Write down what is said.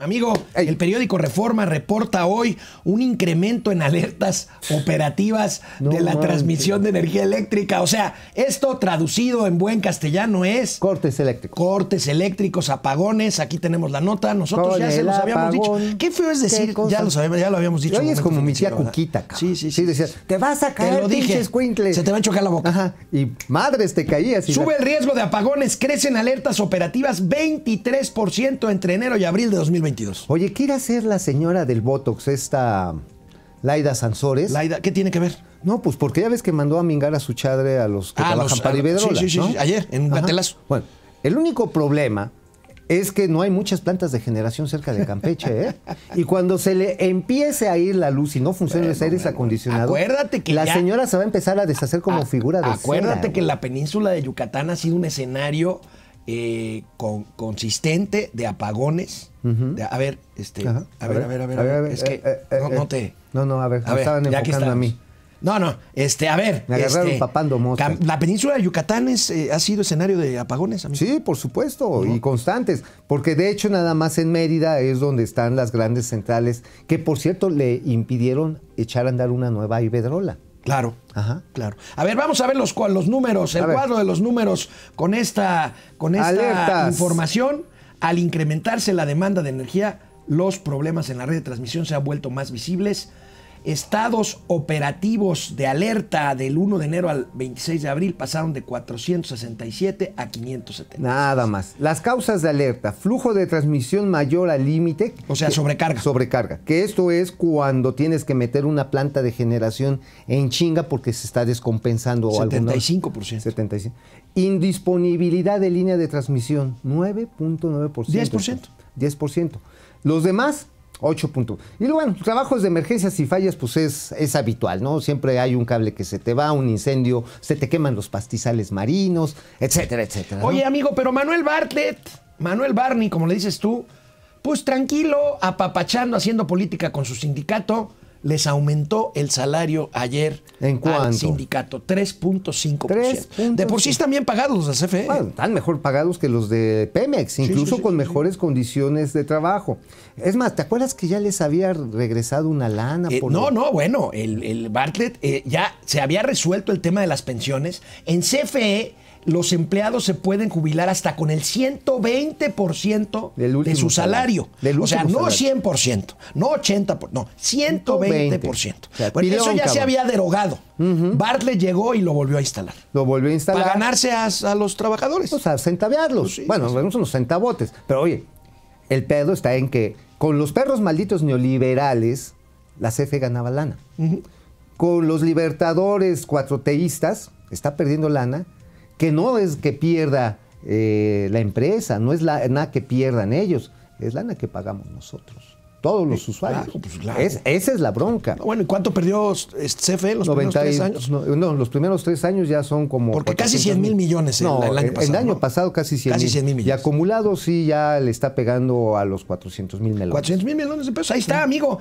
Amigo, el periódico Reforma reporta hoy un incremento en alertas operativas de la transmisión de energía eléctrica. O sea, esto traducido en buen castellano es... Cortes eléctricos. Cortes eléctricos, apagones. Aquí tenemos la nota. Nosotros ya se los habíamos dicho. Qué feo es decir, ya lo, habíamos dicho. Hoy es como mi tía Cuquita. Sí, sí, sí. te vas a caer, te lo Se te va a chocar la boca. Ajá. Y madres, te caías. Sube el riesgo de apagones. Crecen alertas operativas 23% entre enero y abril de 2020. Oye, ¿qué irá a hacer la señora del Botox, esta Laida Sansores? Laida, ¿qué tiene que ver? No, pues porque ya ves que mandó a mingar a su chadre a los que ah, trabajan para ah, Iberdrola, sí, sí, sí, ayer, en un Bueno, el único problema es que no hay muchas plantas de generación cerca de Campeche, ¿eh? Y cuando se le empiece a ir la luz y no funcione el aire acondicionado, acuérdate que la señora se va a empezar a deshacer como figura de Acuérdate que la península de Yucatán ha sido un escenario eh, con, consistente de apagones. a ver, este, a ver, a ver, a ver, a ver, es eh, que eh, no, te... No, no, a ver, me estaban enfocando a mí. No, no, este, a ver. Me agarraron este, papando La península de Yucatán es, ha sido escenario de apagones, Sí, por supuesto, y constantes. Porque de hecho, nada más en Mérida es donde están las grandes centrales, que por cierto le impidieron echar a andar una nueva Ivedrola. Claro, Ajá. claro. A ver, vamos a ver los, los números, el cuadro de los números con esta, con esta información. Al incrementarse la demanda de energía, los problemas en la red de transmisión se han vuelto más visibles estados operativos de alerta del 1 de enero al 26 de abril pasaron de 467 a 570. Nada más. Las causas de alerta, flujo de transmisión mayor al límite. O sea, sobrecarga. Sobrecarga. Que esto es cuando tienes que meter una planta de generación en chinga porque se está descompensando. 75%. 75%. Indisponibilidad de línea de transmisión, 9.9%. 10%. 10%. Los demás, 8 puntos. Y bueno, trabajos de emergencias y fallas, pues es, es habitual, ¿no? Siempre hay un cable que se te va, un incendio, se te queman los pastizales marinos, etcétera, etcétera. Oye, amigo, pero Manuel Bartlett, Manuel Barney, como le dices tú, pues tranquilo, apapachando, haciendo política con su sindicato les aumentó el salario ayer ¿En al sindicato, 3.5%. De por sí están bien pagados los de CFE. están mejor pagados que los de Pemex, incluso con mejores condiciones de trabajo. Es más, ¿te acuerdas que ya les había regresado una lana? Eh, no, no, bueno, el, Bartlett eh, ya se había resuelto el tema de las pensiones. En CFE e los empleados se pueden jubilar hasta con el 120% de su salario. o sea, no 100%, no 80%, no, 120%. eso ya se había derogado. Bartlett llegó y lo volvió a instalar. Lo volvió a instalar. Para ganarse a, los trabajadores. O pues, sea, centavearlos. bueno, sí. son los centabotes. Pero oye, el pedo está en que con los perros malditos neoliberales, la CFE ganaba lana. Con los libertadores cuatroteístas, está perdiendo lana que no es que pierda eh, la empresa, no es la nada que pierdan ellos, es lana que pagamos nosotros. Todos los usuarios. pues claro. esa es la bronca. bueno, ¿y cuánto perdió CFE este, e los 90, primeros tres años? No, los primeros tres años ya son como. Porque casi 100 mil millones eh, eh, En el, año pasado. El año pasado casi 100 casi mil millones. Y acumulado sí ya le está pegando a los 400 mil melones. 400 mil millones de pesos. Ahí está, amigo.